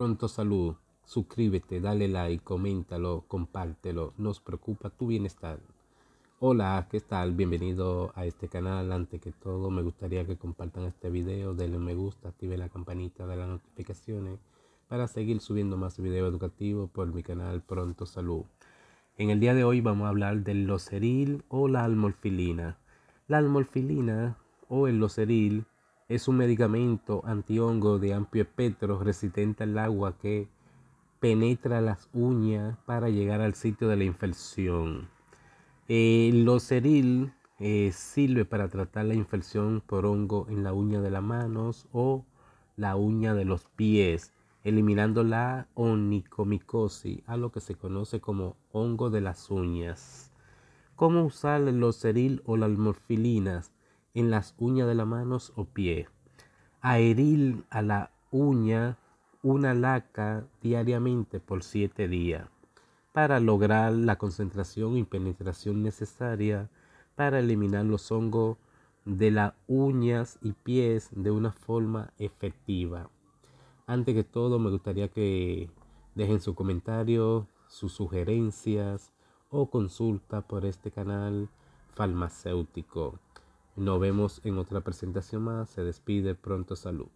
Pronto salud. Suscríbete, dale like, coméntalo, compártelo. Nos preocupa tu bienestar. Hola, ¿qué tal? Bienvenido a este canal. Antes que todo, me gustaría que compartan este video, denle me gusta, active la campanita de las notificaciones para seguir subiendo más videos educativos por mi canal Pronto Salud. En el día de hoy vamos a hablar del loceril o la almorfilina. La almorfilina o el loceril es un medicamento antihongo de amplio espectro resistente al agua que penetra las uñas para llegar al sitio de la infección. El loceril eh, sirve para tratar la infección por hongo en la uña de las manos o la uña de los pies, eliminando la onicomicosis, a lo que se conoce como hongo de las uñas. ¿Cómo usar el loceril o las morfilinas? en las uñas de las manos o pies. Aherir a la uña una laca diariamente por siete días para lograr la concentración y penetración necesaria para eliminar los hongos de las uñas y pies de una forma efectiva. Antes que todo, me gustaría que dejen su comentario, sus sugerencias o consulta por este canal farmacéutico. Nos vemos en otra presentación más. Se despide pronto. Salud.